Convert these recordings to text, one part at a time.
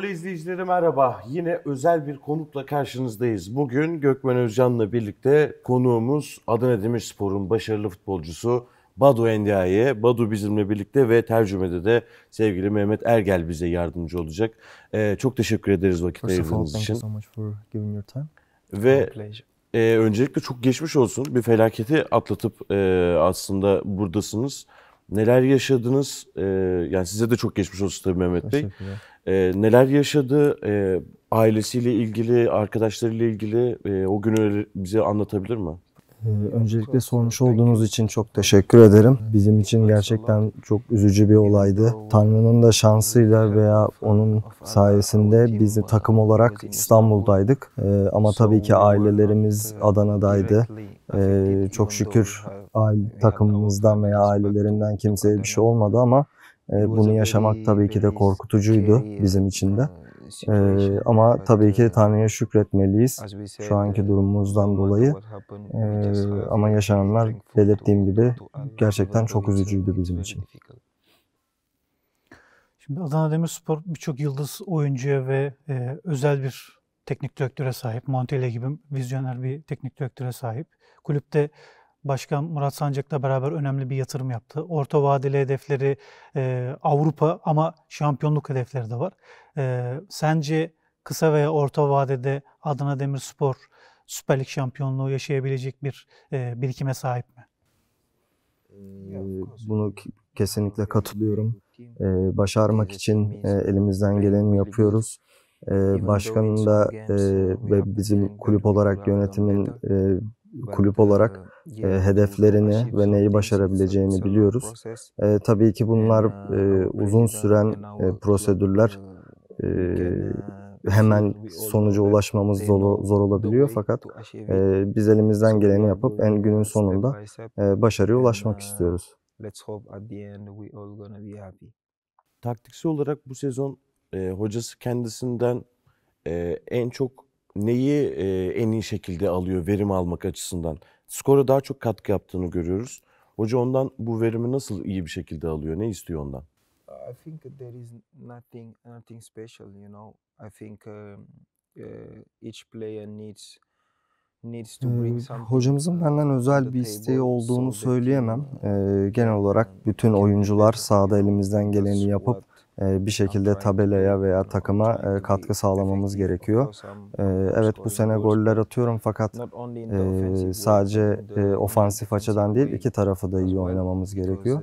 Gol izleyicileri merhaba. Yine özel bir konukla karşınızdayız. Bugün Gökmen Özcan'la birlikte konuğumuz Adana Demirspor'un başarılı futbolcusu Badu Endiaye. Badu bizimle birlikte ve tercümede de sevgili Mehmet Ergel bize yardımcı olacak. Ee, çok teşekkür ederiz vakit ayırdığınız için. So much for giving your time. Ve e, öncelikle çok geçmiş olsun. Bir felaketi atlatıp e, aslında buradasınız. Neler yaşadınız? E, yani size de çok geçmiş olsun tabii Mehmet Bey. Teşekkürler e, neler yaşadı, e, ailesiyle ilgili, arkadaşlarıyla ilgili e, o günü bize anlatabilir mi? Ee, öncelikle sormuş olduğunuz için çok teşekkür ederim. Bizim için gerçekten çok üzücü bir olaydı. Tanrı'nın da şansıyla veya onun sayesinde biz takım olarak İstanbul'daydık. Ama tabii ki ailelerimiz Adana'daydı. Çok şükür takımımızdan veya ailelerinden kimseye bir şey olmadı ama ee, bunu yaşamak tabii ki de korkutucuydu bizim için de. Ee, ama tabii ki Tanrı'ya şükretmeliyiz şu anki durumumuzdan dolayı. Ee, ama yaşananlar belirttiğim gibi gerçekten çok üzücüydü bizim için. Şimdi Adana Demirspor birçok yıldız oyuncuya ve e, özel bir teknik direktöre sahip. Montele gibi vizyoner bir teknik direktöre sahip. Kulüpte Başkan Murat Sancak'la beraber önemli bir yatırım yaptı. Orta vadeli hedefleri e, Avrupa ama şampiyonluk hedefleri de var. E, sence kısa veya orta vadede Adana Demirspor Süper Lig şampiyonluğu yaşayabilecek bir e, birikime sahip mi? Ee, bunu kesinlikle katılıyorum. Ee, ee başarmak için e, elimizden geleni yapıyoruz. Ee, başkanın da e, ve bizim e, kulüp olarak yönetimin e, kulüp olarak e, hedeflerini ve neyi başarabileceğini biliyoruz. E, tabii ki bunlar ee, e, uzun süren e, e, prosedürler. E, hemen sonuca ulaşmamız zor, zor olabiliyor fakat e, biz elimizden geleni yapıp en günün sonunda e, başarıya ulaşmak uh, istiyoruz. Taktiksel olarak bu sezon e, hocası kendisinden e, en çok neyi e, en iyi şekilde alıyor verim almak açısından? skora daha çok katkı yaptığını görüyoruz. Hoca ondan bu verimi nasıl iyi bir şekilde alıyor? Ne istiyor ondan? I think there is nothing nothing special, you know. I think um, uh, each player needs needs to bring hmm, something. Hocamızın benden özel bir isteği olduğunu söyleyemem. Uh, ee, genel olarak bütün oyuncular sahada elimizden geleni yapıp ee, bir şekilde tabelaya veya takıma e, katkı sağlamamız gerekiyor. Ee, evet bu sene goller atıyorum fakat e, sadece e, ofansif açıdan değil iki tarafı da iyi oynamamız gerekiyor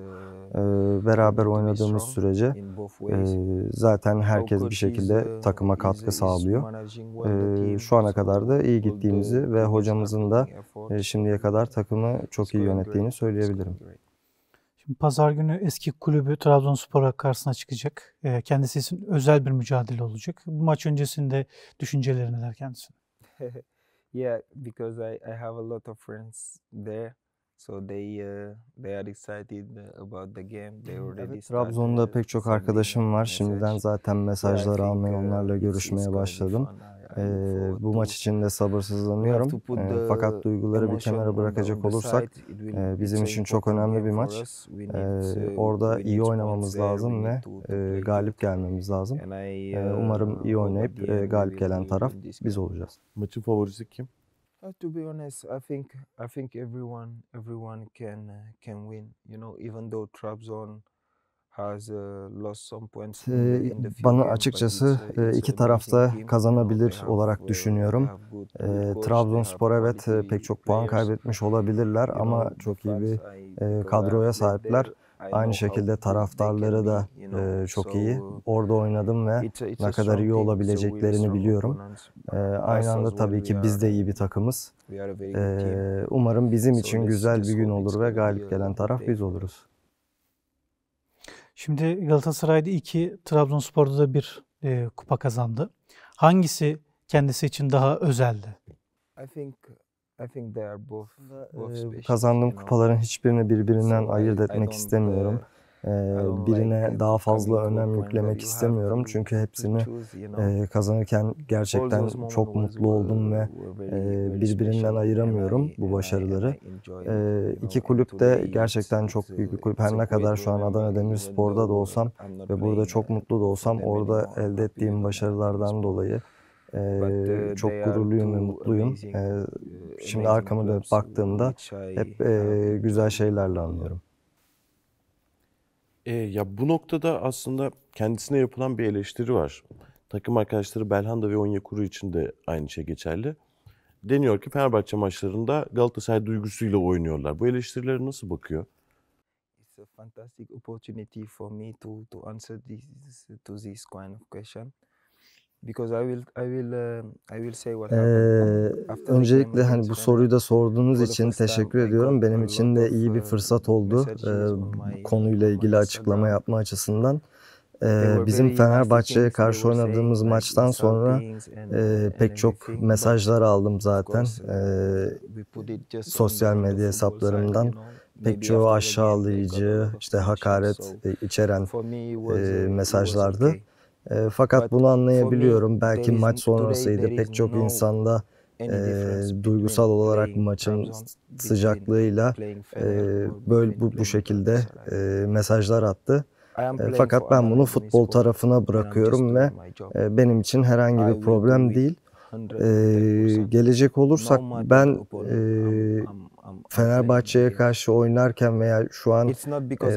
uh, ee, beraber oynadığımız sürece zaten herkes bir şekilde uh, takıma katkı sağlıyor. Şu ana kadar da iyi uh, gittiğimizi ve hocamızın da şimdiye kadar takımı çok iyi yönettiğini söyleyebilirim. Şimdi pazar günü eski kulübü Trabzonspor'a karşısına çıkacak. E, kendisi için özel bir mücadele olacak. Bu maç öncesinde düşünceleri neler kendisine? yeah, because I, I have a lot of friends there. So they uh, they are excited about the game. They hmm, already evet, Trabzon'da pek çok arkadaşım var. Şimdiden zaten mesajlar almaya, uh, onlarla görüşmeye başladım. Ee, bu maç için de sabırsızlanıyorum. E, fakat duyguları bir kenara bırakacak olursak e, bizim için çok önemli bir maç. Ee, e, orada iyi oynamamız lazım ve e, galip gelmemiz lazım. E, umarım iyi oynayıp e, galip gelen taraf biz olacağız. Maçın favorisi kim? Uh, to be honest, I think I think everyone everyone can uh, can win. You know, even though Trabzon bana açıkçası iki tarafta kazanabilir olarak düşünüyorum. Trabzonspor evet pek çok puan kaybetmiş olabilirler ama çok iyi bir kadroya sahipler. Aynı şekilde taraftarları da e, çok iyi. Orada oynadım ve ne kadar iyi olabileceklerini biliyorum. E, aynı anda tabii ki biz de iyi bir takımız. E, umarım bizim için güzel bir gün olur ve galip gelen taraf biz oluruz. Şimdi Galatasaray'da iki, Trabzonspor'da da bir e, kupa kazandı. Hangisi kendisi için daha özeldi? I think I think they are both, both e, special, Kazandığım kupaların hiçbirini birbirinden ayırt etmek istemiyorum. Uh, birine daha fazla önem yüklemek istemiyorum. Çünkü hepsini kazanırken gerçekten çok mutlu oldum ve birbirinden ayıramıyorum bu başarıları. İki kulüp de gerçekten çok büyük bir kulüp. Her ne kadar şu an Adana Demirspor'da da olsam ve burada çok mutlu da olsam orada elde ettiğim başarılardan dolayı ee, çok gururluyum ve mutluyum. Ee, şimdi arkama dönüp baktığımda hep e, güzel şeylerle anlıyorum. E, ya bu noktada aslında kendisine yapılan bir eleştiri var. Takım arkadaşları Belhanda ve Onyekuru için de aynı şey geçerli. Deniyor ki Fenerbahçe maçlarında Galatasaray duygusuyla oynuyorlar. Bu eleştirilere nasıl bakıyor? It's a fantastic opportunity for me to to answer this to this kind of question. Because I will I will uh, I will say what happened. Ee, öncelikle hani bu soruyu da sorduğunuz için teşekkür ediyorum. Benim için de iyi bir uh, fırsat oldu ee, konuyla ilgili açıklama yapma açısından. Ee, bizim Fenerbahçe'ye karşı oynadığımız maçtan sonra e, pek çok mesajlar aldım zaten e, sosyal medya hesaplarımdan pek çoğu aşağılayıcı, işte hakaret içeren e, mesajlardı. E, fakat bunu anlayabiliyorum. Belki maç sonrasıydı. Pek çok insanda e, duygusal olarak maçın sıcaklığıyla e, böyle bu, bu şekilde e, mesajlar attı. E, fakat ben bunu futbol tarafına bırakıyorum ve e, benim için herhangi bir problem değil. E, gelecek olursak ben e, Fenerbahçe'ye karşı oynarken veya şu an e,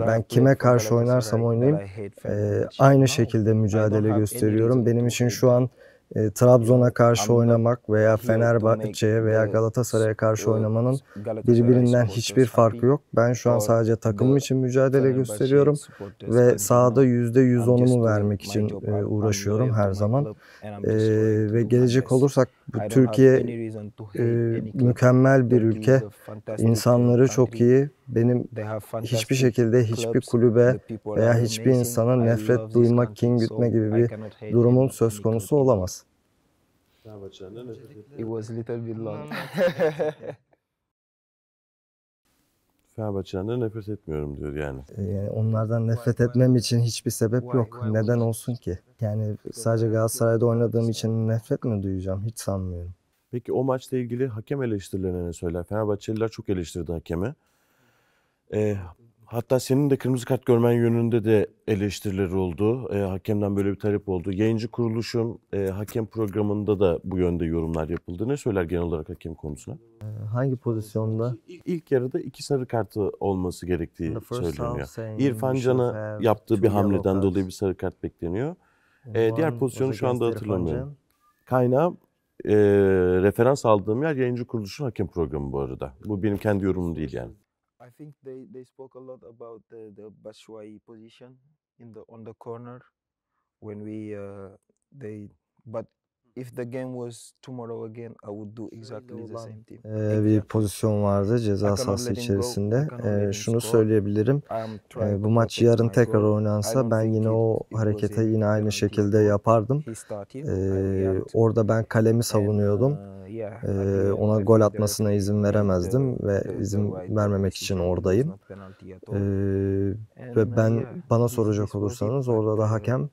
ben kime karşı oynarsam oynayayım e, aynı şekilde mücadele gösteriyorum. Benim için şu an e, Trabzon'a karşı oynamak veya Fenerbahçe'ye veya Galatasaray'a karşı oynamanın birbirinden hiçbir farkı yok. Ben şu an sadece takımım için mücadele gösteriyorum ve sahada %110'umu vermek için e, uğraşıyorum her zaman. E, ve gelecek olursak bu Türkiye e, mükemmel bir ülke. İnsanları çok iyi, benim hiçbir şekilde hiçbir kulübe veya hiçbir insana nefret duymak, kin gütme gibi bir durumun söz konusu olamaz. Fenerbahçe'den nefret etmiyorum diyor yani. E, yani onlardan nefret etmem için hiçbir sebep yok. Neden olsun ki? Yani sadece Galatasaray'da oynadığım için nefret mi duyacağım? Hiç sanmıyorum. Peki o maçla ilgili hakem eleştirilerine ne söyler? Fenerbahçeliler çok eleştirdi hakemi. E, hatta senin de kırmızı kart görmen yönünde de eleştiriler oldu. E, hakemden böyle bir talep oldu. Yayıncı kuruluşun e, hakem programında da bu yönde yorumlar yapıldı. Ne söyler genel olarak hakem konusuna? Hangi pozisyonda? İlk, ilk yarıda iki sarı kartı olması gerektiği söyleniyor. İrfan Can'a yaptığı bir hamleden dolayı bir sarı kart bekleniyor. E, diğer pozisyonu şu anda hatırlamıyorum. Kaynağı e, referans aldığım yer yayıncı kuruluşun hakem programı bu arada. Bu benim kendi yorumum değil yani. I think they, they spoke a lot about the, the Bashwai position in the on the corner when we uh, they but hmm. if the game was tomorrow again I would do exactly the same thing. Ee, bir pozisyon hmm. vardı ceza sahası içerisinde. Ee, şunu söyleyebilirim. Ee, bu maç yarın tekrar oynansa ben yine o harekete yine aynı şekilde yapardım. Ee, orada ben kalemi savunuyordum e, ona gol atmasına izin veremezdim ve izin vermemek için oradayım. E, ve ben bana soracak olursanız orada da hakem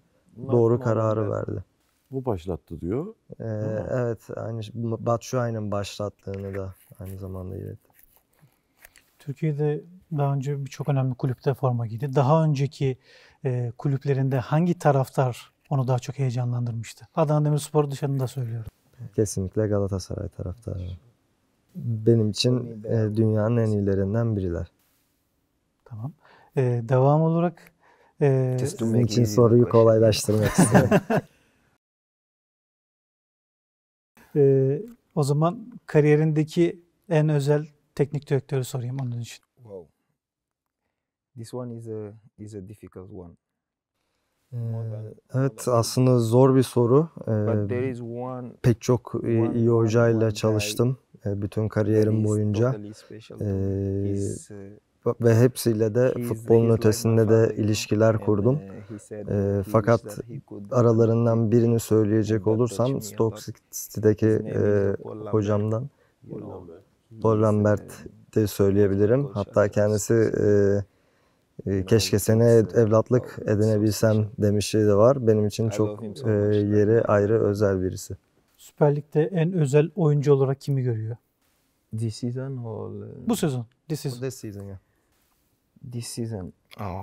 doğru kararı verdi. Bu başlattı diyor. Ee, evet, aynı Batshuayi'nin başlattığını da aynı zamanda iletti. Türkiye'de daha önce birçok önemli kulüpte forma giydi. Daha önceki e, kulüplerinde hangi taraftar onu daha çok heyecanlandırmıştı? Adana Demirspor'u dışarında söylüyorum. Kesinlikle Galatasaray taraftarı. Benim için e, dünyanın en iyilerinden biriler. Tamam. Ee, devam olarak e, sizin için soruyu kolaylaştırmak istiyorum. ee, o zaman kariyerindeki en özel teknik direktörü sorayım onun için. Wow. This one is a is a difficult one. Ee, evet aslında zor bir soru. Ee, pek çok iyi hocayla çalıştım e, bütün kariyerim boyunca. Ee, uh, ve hepsiyle de futbolun ötesinde de ilişkiler kurdum. Uh, fakat aralarından birini söyleyecek olursam Stoke City'deki hocamdan e, uh, Paul Lambert de söyleyebilirim. Hatta kendisi... E, ee, keşke seni evlatlık edinebilsem demişliği de var. Benim için çok e, yeri ayrı özel birisi. Süper Lig'de en özel oyuncu olarak kimi görüyor? This season or... Bu sezon. This oh, season. This season, yeah. This season. Oh.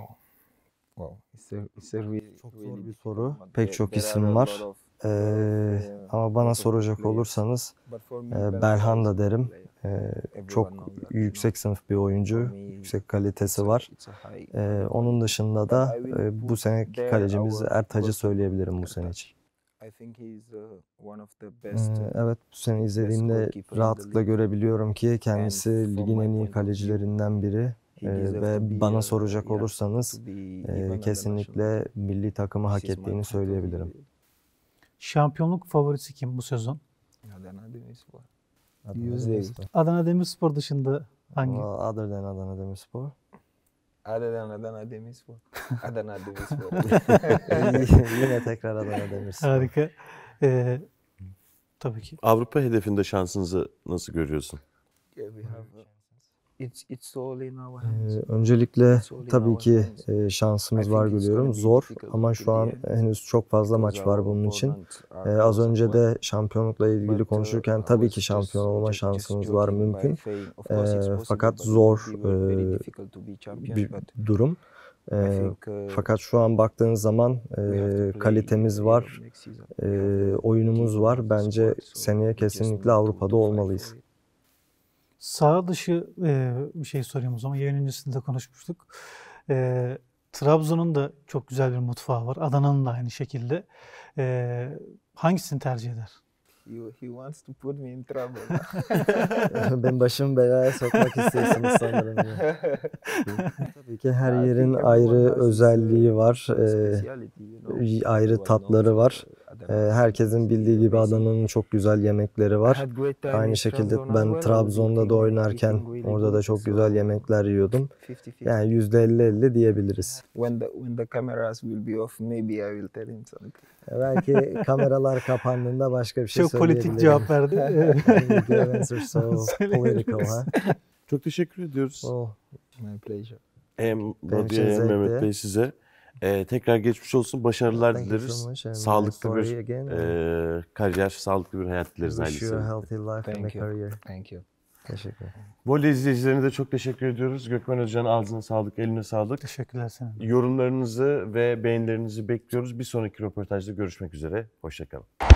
Wow. It's a, it's a really, çok zor bir soru. Pek çok isim var. Ee, ama bana soracak olursanız e, Belhan da derim. Ee, çok yüksek sınıf bir oyuncu, yüksek kalitesi var. Ee, onun dışında da e, bu seneki kalecimiz Ertac'ı söyleyebilirim bu sene için. E, evet bu sene izlediğimde rahatlıkla görebiliyorum ki kendisi ligin en iyi kalecilerinden biri. Ee, ve bana soracak olursanız e, kesinlikle milli takımı hak ettiğini söyleyebilirim. Şampiyonluk favorisi kim bu sezon? Adana Demirspor. Adana Demirspor. Adana Demirspor dışında hangi? Other than Adana Demirspor. Adana Adana Demirspor. Adana Demirspor. Yine tekrar Adana Demirspor. Harika. Ee, tabii ki. Avrupa hedefinde şansınızı nasıl görüyorsun? Yeah, we have It's, it's all in our hands. Ee, öncelikle tabii ki e, şansımız var görüyorum. Zor ama şu an henüz çok fazla maç var bunun için. Ee, az önce de şampiyonlukla ilgili uh, konuşurken tabii ki şampiyon uh, olma şansımız var mümkün. Ee, fakat zor e, bir durum. E, fakat şu an baktığınız zaman e, kalitemiz var, e, oyunumuz var. Bence seneye kesinlikle Avrupa'da olmalıyız. Sağ dışı e, bir şey sorayım o zaman. Yayın öncesinde konuşmuştuk. E, Trabzon'un da çok güzel bir mutfağı var. Adana'nın da aynı şekilde. E, hangisini tercih eder? You, he wants to put me in trouble. ben başımı belaya sokmak istiyorsunuz sanırım. Ya. Tabii ki her yerin ayrı özelliği uh, var. E, ayrı tatları var. Uh, ee, herkesin bildiği gibi Adana'nın çok güzel yemekleri var. Aynı şekilde ben Trabzon'da da oynarken orada da çok güzel yemekler yiyordum. Yani yüzde elli elli diyebiliriz. E, belki kameralar kapandığında başka bir şey çok söyleyebilirim. Çok politik cevap verdi. so çok teşekkür ediyoruz. Oh. My pleasure. Hem Rodia hem Mehmet Bey size. Ee, tekrar geçmiş olsun. Başarılar Thank dileriz. So sağlıklı bir e, kariyer, sağlıklı bir hayat dileriz ailesine. Thank you. Thank you. Teşekkür Voley izleyicilerine de çok teşekkür ediyoruz. Gökmen Hoca'nın ağzına sağlık, eline sağlık. Teşekkürler sana. Yorumlarınızı ve beğenilerinizi bekliyoruz. Bir sonraki röportajda görüşmek üzere. Hoşçakalın.